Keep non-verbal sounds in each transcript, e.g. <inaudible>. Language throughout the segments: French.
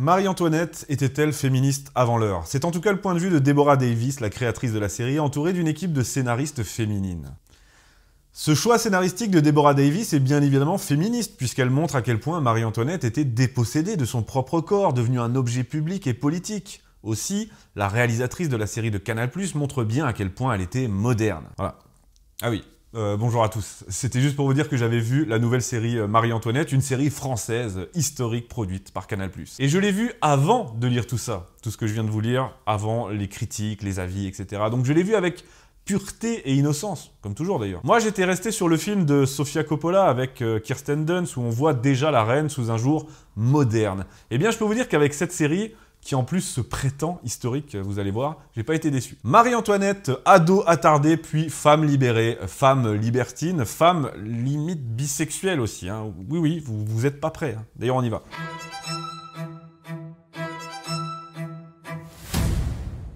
Marie-Antoinette était-elle féministe avant l'heure C'est en tout cas le point de vue de Deborah Davis, la créatrice de la série, entourée d'une équipe de scénaristes féminines. Ce choix scénaristique de Deborah Davis est bien évidemment féministe, puisqu'elle montre à quel point Marie-Antoinette était dépossédée de son propre corps, devenu un objet public et politique. Aussi, la réalisatrice de la série de Canal+, montre bien à quel point elle était moderne. Voilà. Ah oui, euh, bonjour à tous. C'était juste pour vous dire que j'avais vu la nouvelle série euh, Marie-Antoinette, une série française historique produite par Canal+. Et je l'ai vue avant de lire tout ça, tout ce que je viens de vous lire, avant les critiques, les avis, etc. Donc je l'ai vue avec pureté et innocence, comme toujours d'ailleurs. Moi j'étais resté sur le film de Sofia Coppola avec euh, Kirsten Dunst où on voit déjà la reine sous un jour moderne. Eh bien je peux vous dire qu'avec cette série, qui en plus se prétend historique, vous allez voir, j'ai pas été déçu. Marie-Antoinette, ado attardée, puis femme libérée, femme libertine, femme limite bisexuelle aussi. Hein. Oui, oui, vous, vous êtes pas prêts. Hein. D'ailleurs, on y va.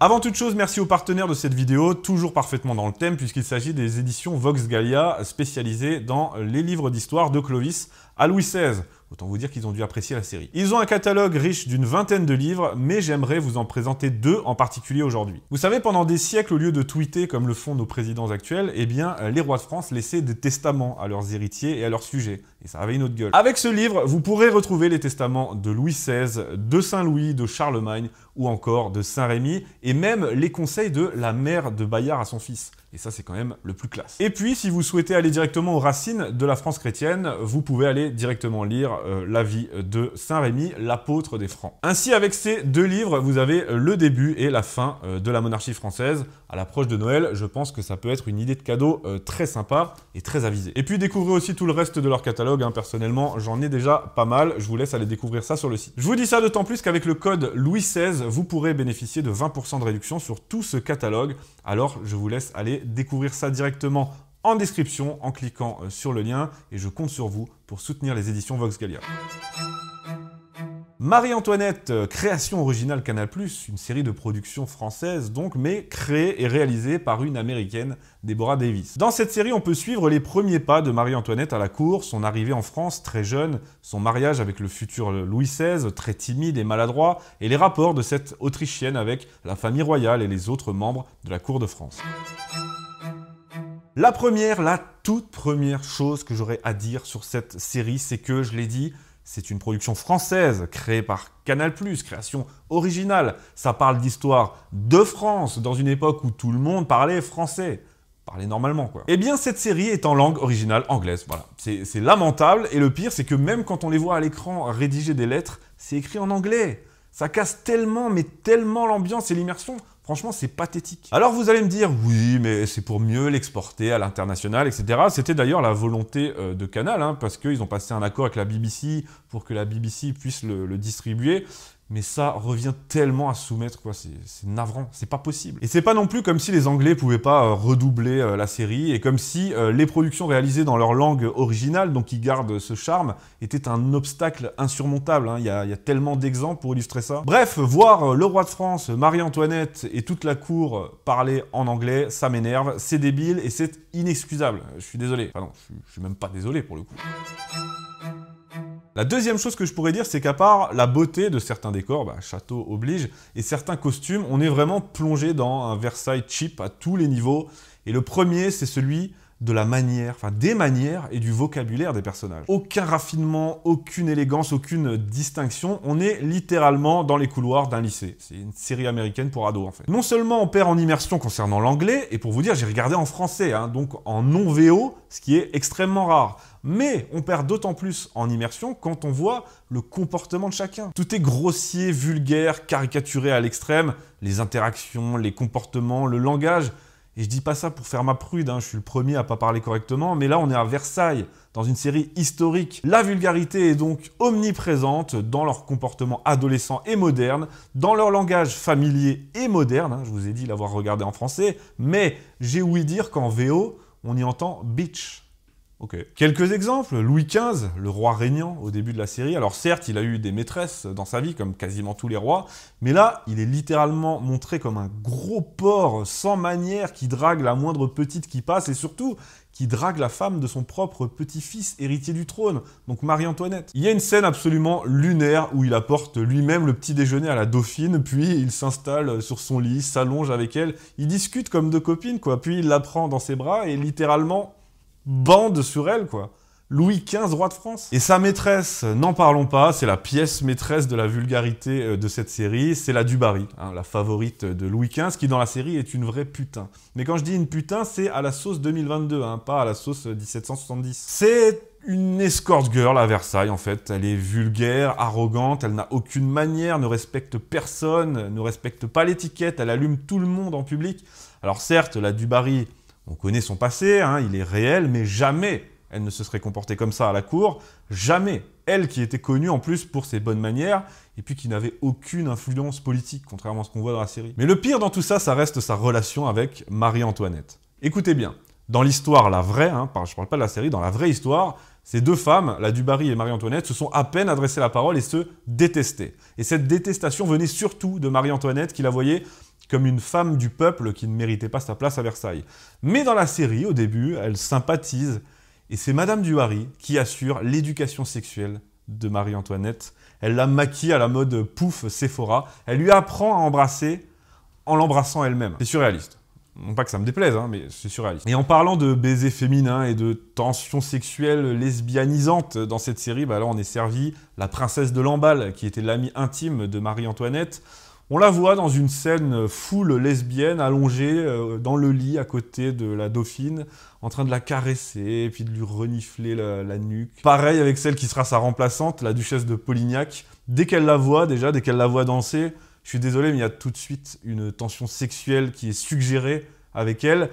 Avant toute chose, merci aux partenaires de cette vidéo, toujours parfaitement dans le thème puisqu'il s'agit des éditions Vox Gallia spécialisées dans les livres d'histoire de Clovis à Louis XVI. Autant vous dire qu'ils ont dû apprécier la série. Ils ont un catalogue riche d'une vingtaine de livres, mais j'aimerais vous en présenter deux en particulier aujourd'hui. Vous savez, pendant des siècles, au lieu de tweeter comme le font nos présidents actuels, eh bien, euh, les rois de France laissaient des testaments à leurs héritiers et à leurs sujets. Et ça avait une autre gueule. Avec ce livre, vous pourrez retrouver les testaments de Louis XVI, de Saint-Louis, de Charlemagne ou encore de Saint-Rémy, et même les conseils de la mère de Bayard à son fils. Et ça, c'est quand même le plus classe. Et puis, si vous souhaitez aller directement aux racines de la France chrétienne, vous pouvez aller directement lire euh, la vie de Saint Rémy, l'apôtre des Francs. Ainsi, avec ces deux livres, vous avez le début et la fin euh, de la monarchie française. À l'approche de Noël, je pense que ça peut être une idée de cadeau euh, très sympa et très avisée. Et puis, découvrez aussi tout le reste de leur catalogue. Hein. Personnellement, j'en ai déjà pas mal. Je vous laisse aller découvrir ça sur le site. Je vous dis ça d'autant plus qu'avec le code Louis XVI, vous pourrez bénéficier de 20% de réduction sur tout ce catalogue. Alors, je vous laisse aller découvrir ça directement en description en cliquant euh, sur le lien et je compte sur vous pour soutenir les éditions Vox Gallia. Marie-Antoinette, euh, création originale Canal+, une série de production française donc, mais créée et réalisée par une américaine, Deborah Davis. Dans cette série, on peut suivre les premiers pas de Marie-Antoinette à la cour, son arrivée en France très jeune, son mariage avec le futur Louis XVI, très timide et maladroit, et les rapports de cette Autrichienne avec la famille royale et les autres membres de la cour de France. La première, la toute première chose que j'aurais à dire sur cette série, c'est que, je l'ai dit, c'est une production française créée par Canal+, création originale. Ça parle d'histoire de France dans une époque où tout le monde parlait français. Parlait normalement quoi. Eh bien cette série est en langue originale anglaise, voilà. C'est lamentable et le pire c'est que même quand on les voit à l'écran rédiger des lettres, c'est écrit en anglais. Ça casse tellement mais tellement l'ambiance et l'immersion. Franchement, c'est pathétique. Alors vous allez me dire, oui, mais c'est pour mieux l'exporter à l'international, etc. C'était d'ailleurs la volonté euh, de Canal, hein, parce qu'ils ont passé un accord avec la BBC pour que la BBC puisse le, le distribuer mais ça revient tellement à soumettre, quoi. C'est navrant, c'est pas possible. Et c'est pas non plus comme si les Anglais pouvaient pas euh, redoubler euh, la série, et comme si euh, les productions réalisées dans leur langue originale, donc qui gardent ce charme, étaient un obstacle insurmontable. Hein. Il y, y, a tellement d'exemples pour illustrer ça. Bref, voir le roi de France, Marie-Antoinette et toute la cour parler en anglais, ça m'énerve, c'est débile et c'est inexcusable. Je suis désolé. Enfin non, je suis même pas désolé pour le coup. La deuxième chose que je pourrais dire, c'est qu'à part la beauté de certains décors, bah, château oblige, et certains costumes, on est vraiment plongé dans un Versailles cheap à tous les niveaux. Et le premier, c'est celui de la manière, enfin des manières et du vocabulaire des personnages. Aucun raffinement, aucune élégance, aucune distinction. On est littéralement dans les couloirs d'un lycée. C'est une série américaine pour ados en fait. Non seulement on perd en immersion concernant l'anglais, et pour vous dire, j'ai regardé en français, hein, donc en non-VO, ce qui est extrêmement rare. Mais on perd d'autant plus en immersion quand on voit le comportement de chacun. Tout est grossier, vulgaire, caricaturé à l'extrême. Les interactions, les comportements, le langage. Et je dis pas ça pour faire ma prude, hein, je suis le premier à pas parler correctement, mais là on est à Versailles, dans une série historique. La vulgarité est donc omniprésente dans leur comportement adolescent et moderne, dans leur langage familier et moderne, hein, je vous ai dit l'avoir regardé en français, mais j'ai ouï dire qu'en VO, on y entend bitch. Quelques exemples. Louis XV, le roi régnant au début de la série. Alors certes, il a eu des maîtresses dans sa vie, comme quasiment tous les rois, mais là, il est littéralement montré comme un gros porc sans manière qui drague la moindre petite qui passe et surtout qui drague la femme de son propre petit-fils héritier du trône, donc Marie-Antoinette. Il y a une scène absolument lunaire où il apporte lui-même le petit déjeuner à la dauphine, puis il s'installe sur son lit, s'allonge avec elle, il discute comme deux copines, quoi, puis il la prend dans ses bras et littéralement bande sur elle, quoi. Louis XV, roi de France. Et sa maîtresse, euh, n'en parlons pas, c'est la pièce maîtresse de la vulgarité euh, de cette série, c'est la Dubarry, hein, la favorite de Louis XV, qui dans la série est une vraie putain. Mais quand je dis une putain, c'est à la sauce 2022, hein, pas à la sauce 1770. Euh, c'est une escort girl à Versailles en fait. Elle est vulgaire, arrogante, elle n'a aucune manière, ne respecte personne, ne respecte pas l'étiquette, elle allume tout le monde en public. Alors certes, la Dubarry on connaît son passé, hein, il est réel, mais jamais elle ne se serait comportée comme ça à la cour, jamais. Elle qui était connue en plus pour ses bonnes manières, et puis qui n'avait aucune influence politique, contrairement à ce qu'on voit dans la série. Mais le pire dans tout ça, ça reste sa relation avec Marie-Antoinette. Écoutez bien, dans l'histoire, la vraie, hein, je ne parle pas de la série, dans la vraie histoire, ces deux femmes, la Dubarry et Marie-Antoinette, se sont à peine adressées la parole et se détestaient. Et cette détestation venait surtout de Marie-Antoinette qui la voyait comme une femme du peuple qui ne méritait pas sa place à Versailles. Mais dans la série, au début, elle sympathise, et c'est Madame Duhari qui assure l'éducation sexuelle de Marie-Antoinette. Elle la maquille à la mode pouf Sephora, elle lui apprend à embrasser en l'embrassant elle-même. C'est surréaliste. Non pas que ça me déplaise, hein, mais c'est surréaliste. Et en parlant de baisers féminins et de tensions sexuelles lesbianisantes dans cette série, bah là on est servi la princesse de Lamballe, qui était l'amie intime de Marie-Antoinette, on la voit dans une scène foule lesbienne allongée euh, dans le lit à côté de la dauphine, en train de la caresser et puis de lui renifler la, nuque. Pareil avec celle qui sera sa remplaçante, la duchesse de Polignac. Dès qu'elle la voit, déjà, dès qu'elle la voit danser, je suis désolé, mais il y a tout de suite une tension sexuelle qui est suggérée avec elle.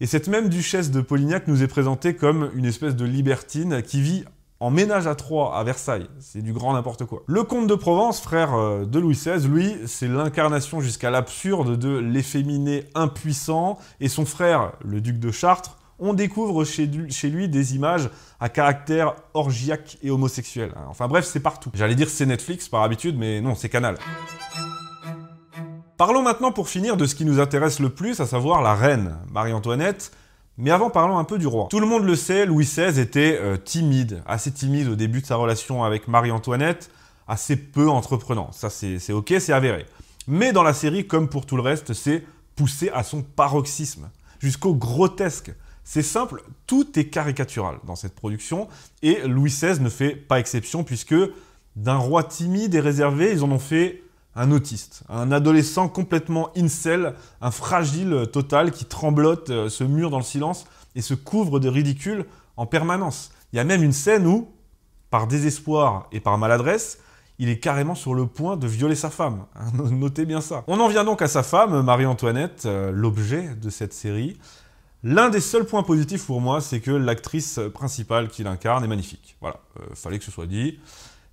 Et cette même duchesse de Polignac nous est présentée comme une espèce de libertine qui vit en ménage à trois à Versailles, c'est du grand n'importe quoi. Le comte de Provence, frère euh, de Louis XVI, lui, c'est l'incarnation jusqu'à l'absurde de l'efféminé impuissant, et son frère, le duc de Chartres, on découvre chez, lui des images à caractère orgiaque et homosexuel. Hein. Enfin bref, c'est partout. J'allais dire c'est Netflix par habitude, mais non, c'est Canal. Parlons maintenant pour finir de ce qui nous intéresse le plus, à savoir la reine, Marie-Antoinette, mais avant, parlons un peu du roi. Tout le monde le sait, Louis XVI était euh, timide, assez timide au début de sa relation avec Marie-Antoinette, assez peu entreprenant. Ça, c'est ok, c'est avéré. Mais dans la série, comme pour tout le reste, c'est poussé à son paroxysme, jusqu'au grotesque. C'est simple, tout est caricatural dans cette production, et Louis XVI ne fait pas exception, puisque d'un roi timide et réservé, ils en ont fait un autiste, un adolescent complètement incel, un fragile total qui tremblote, euh, se mure dans le silence et se couvre de ridicule en permanence. Il y a même une scène où, par désespoir et par maladresse, il est carrément sur le point de violer sa femme. <laughs> Notez bien ça. On en vient donc à sa femme, Marie-Antoinette, euh, l'objet de cette série. L'un des seuls points positifs pour moi, c'est que l'actrice principale qu'il incarne est magnifique. Voilà, euh, fallait que ce soit dit.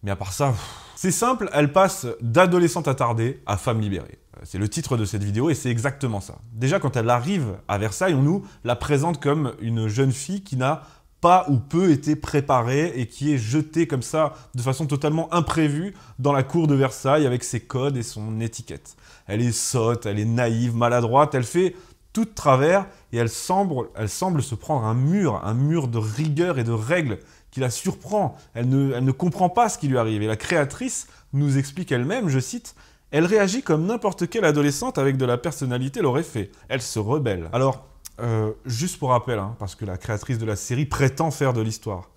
Mais à part ça, c'est simple, elle passe d'adolescente attardée à femme libérée. Euh, c'est le titre de cette vidéo et c'est exactement ça. Déjà, quand elle arrive à Versailles, on nous la présente comme une jeune fille qui n'a pas ou peu été préparée et qui est jetée comme ça de façon totalement imprévue dans la cour de Versailles avec ses codes et son étiquette. Elle est sotte, elle est naïve, maladroite, elle fait tout de travers et elle semble, elle semble se prendre un mur, un mur de rigueur et de règles qui la surprend, elle ne, comprend pas ce qui lui arrive. Et la créatrice nous explique elle-même, je cite, Elle réagit comme n'importe quelle adolescente avec de la personnalité l'aurait fait. Elle se rebelle. Alors, euh, juste pour rappel, hein, parce que la créatrice de la série prétend faire de l'histoire.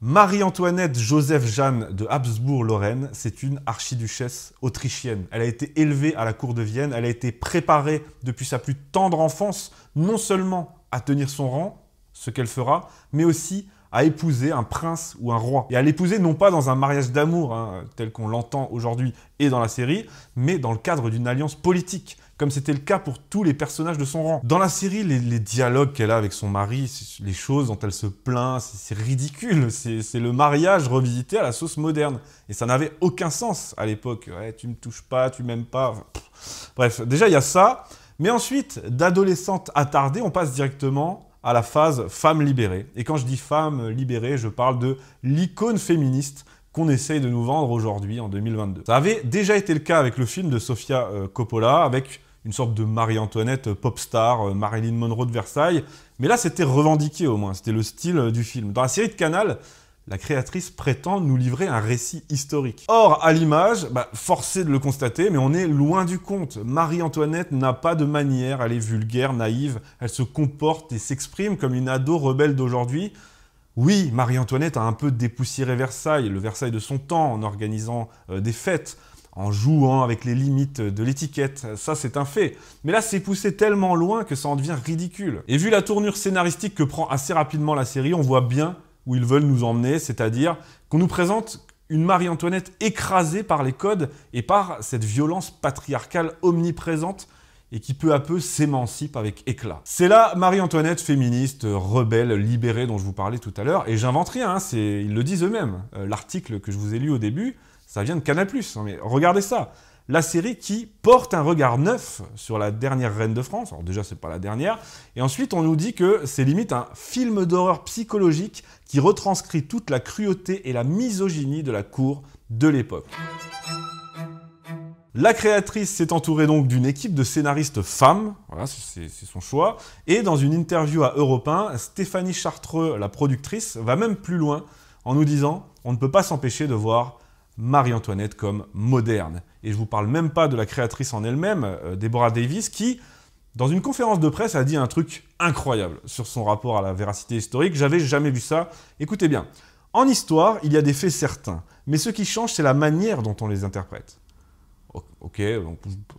Marie-Antoinette Joseph Jeanne de Habsbourg-Lorraine, c'est une archiduchesse autrichienne. Elle a été élevée à la cour de Vienne, elle a été préparée depuis sa plus tendre enfance, non seulement à tenir son rang, ce qu'elle fera, mais aussi à épouser un prince ou un roi. Et à l'épouser non pas dans un mariage d'amour, hein, tel qu'on l'entend aujourd'hui et dans la série, mais dans le cadre d'une alliance politique, comme c'était le cas pour tous les personnages de son rang. Dans la série, les, dialogues qu'elle a avec son mari, les choses dont elle se plaint, c'est ridicule, c'est le mariage revisité à la sauce moderne. Et ça n'avait aucun sens à l'époque. tu me touches pas, tu m'aimes pas. Bref, déjà il y a ça. Mais ensuite, d'adolescente attardée, on passe directement à la phase femme libérée. Et quand je dis femme libérée, je parle de l'icône féministe qu'on essaye de nous vendre aujourd'hui en 2022. Ça avait déjà été le cas avec le film de Sofia euh, Coppola, avec une sorte de Marie-Antoinette euh, pop star, euh, Marilyn Monroe de Versailles, mais là c'était revendiqué au moins, c'était le style du film. Dans la série de Canal, la créatrice prétend nous livrer un récit historique. Or, à l'image, bah, forcé de le constater, mais on est loin du compte. Marie-Antoinette n'a pas de manière, elle est vulgaire, naïve, elle se comporte et s'exprime comme une ado rebelle d'aujourd'hui. Oui, Marie-Antoinette a un peu dépoussiéré Versailles, le Versailles de son temps, en organisant euh, des fêtes, en jouant avec les limites de l'étiquette, ça c'est un fait. Mais là, c'est poussé tellement loin que ça en devient ridicule. Et vu la tournure scénaristique que prend assez rapidement la série, on voit bien où ils veulent nous emmener, c'est-à-dire qu'on nous présente une Marie-Antoinette écrasée par les codes et par cette violence patriarcale omniprésente et qui peu à peu s'émancipe avec éclat. C'est la Marie-Antoinette féministe, rebelle, libérée dont je vous parlais tout à l'heure, et j'invente rien, hein, c'est ils le disent eux-mêmes. Euh, l'article que je vous ai lu au début, ça vient de Canal+, hein, mais regardez ça la série qui porte un regard neuf sur la dernière reine de France. Alors déjà, c'est pas la dernière. Et ensuite, on nous dit que c'est limite un film d'horreur psychologique qui retranscrit toute la cruauté et la misogynie de la cour de l'époque. La créatrice s'est entourée donc d'une équipe de scénaristes femmes, voilà, c'est son choix, et dans une interview à Europe 1, Stéphanie Chartreux, la productrice, va même plus loin en nous disant on ne peut pas s'empêcher de voir Marie-Antoinette comme moderne. Et je ne vous parle même pas de la créatrice en elle-même, euh, Deborah Davis, qui, dans une conférence de presse, a dit un truc incroyable sur son rapport à la véracité historique. J'avais jamais vu ça. Écoutez bien. En histoire, il y a des faits certains, mais ce qui change, c'est la manière dont on les interprète. Ok,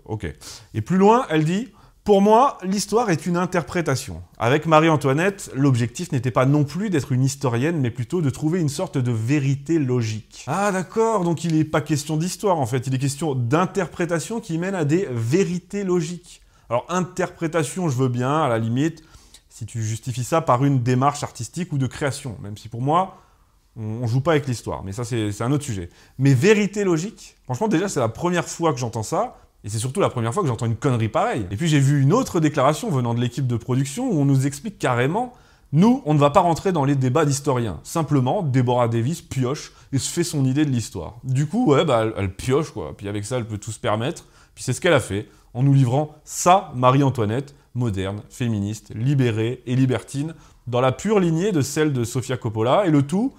ok. Et plus loin, elle dit pour moi, l'histoire est une interprétation. Avec Marie-Antoinette, l'objectif n'était pas non plus d'être une historienne, mais plutôt de trouver une sorte de vérité logique. Ah d'accord, donc il n'est pas question d'histoire en fait, il est question d'interprétation qui mène à des vérités logiques. Alors interprétation, je veux bien, à la limite, si tu justifies ça par une démarche artistique ou de création, même si pour moi, on ne joue pas avec l'histoire, mais ça c'est un autre sujet. Mais vérité logique, franchement déjà c'est la première fois que j'entends ça, et c'est surtout la première fois que j'entends une connerie pareille. Et puis j'ai vu une autre déclaration venant de l'équipe de production où on nous explique carrément nous, on ne va pas rentrer dans les débats d'historiens. Simplement, Deborah Davis pioche et se fait son idée de l'histoire. Du coup, ouais, bah, elle, pioche, quoi. Puis avec ça, elle peut tout se permettre. Puis c'est ce qu'elle a fait, en nous livrant sa Marie-Antoinette, moderne, féministe, libérée et libertine, dans la pure lignée de celle de Sofia Coppola, et le tout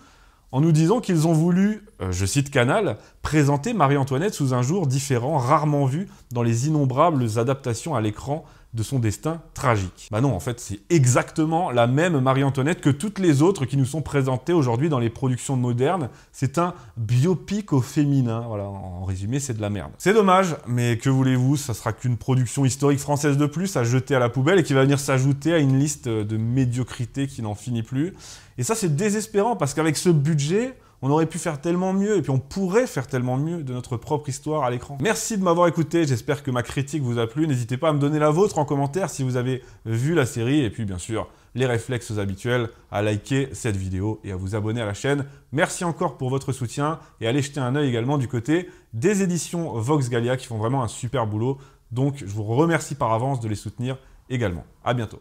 en nous disant qu'ils ont voulu, euh, je cite Canal, présenter Marie-Antoinette sous un jour différent, rarement vu dans les innombrables adaptations à l'écran de son destin tragique. Bah non, en fait, c'est exactement la même Marie-Antoinette que toutes les autres qui nous sont présentées aujourd'hui dans les productions modernes. C'est un biopic au féminin. Voilà, en résumé, c'est de la merde. C'est dommage, mais que voulez-vous, ça sera qu'une production historique française de plus à jeter à la poubelle et qui va venir s'ajouter à une liste de médiocrité qui n'en finit plus. Et ça, c'est désespérant parce qu'avec ce budget, on aurait pu faire tellement mieux, et puis on pourrait faire tellement mieux de notre propre histoire à l'écran. Merci de m'avoir écouté, j'espère que ma critique vous a plu. N'hésitez pas à me donner la vôtre en commentaire si vous avez vu la série, et puis bien sûr, les réflexes habituels, à liker cette vidéo et à vous abonner à la chaîne. Merci encore pour votre soutien, et allez jeter un œil également du côté des éditions Vox Gallia qui font vraiment un super boulot. Donc je vous remercie par avance de les soutenir également. À bientôt.